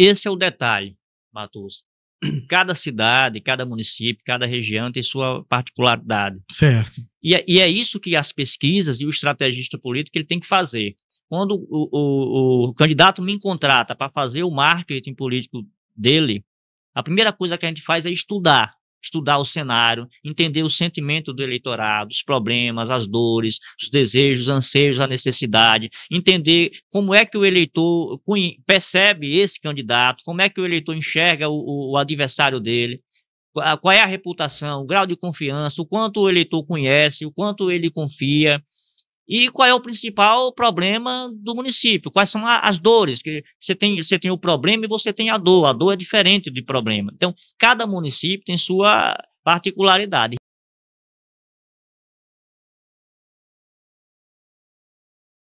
Esse é o detalhe, Matos. Cada cidade, cada município, cada região tem sua particularidade. Certo. E é, e é isso que as pesquisas e o estrategista político ele tem que fazer. Quando o, o, o candidato me contrata para fazer o marketing político dele, a primeira coisa que a gente faz é estudar estudar o cenário, entender o sentimento do eleitorado, os problemas, as dores, os desejos, os anseios, a necessidade, entender como é que o eleitor percebe esse candidato, como é que o eleitor enxerga o, o adversário dele, qual é a reputação, o grau de confiança, o quanto o eleitor conhece, o quanto ele confia, e qual é o principal problema do município? Quais são as dores? Que você tem, você tem o problema e você tem a dor. A dor é diferente de problema. Então, cada município tem sua particularidade.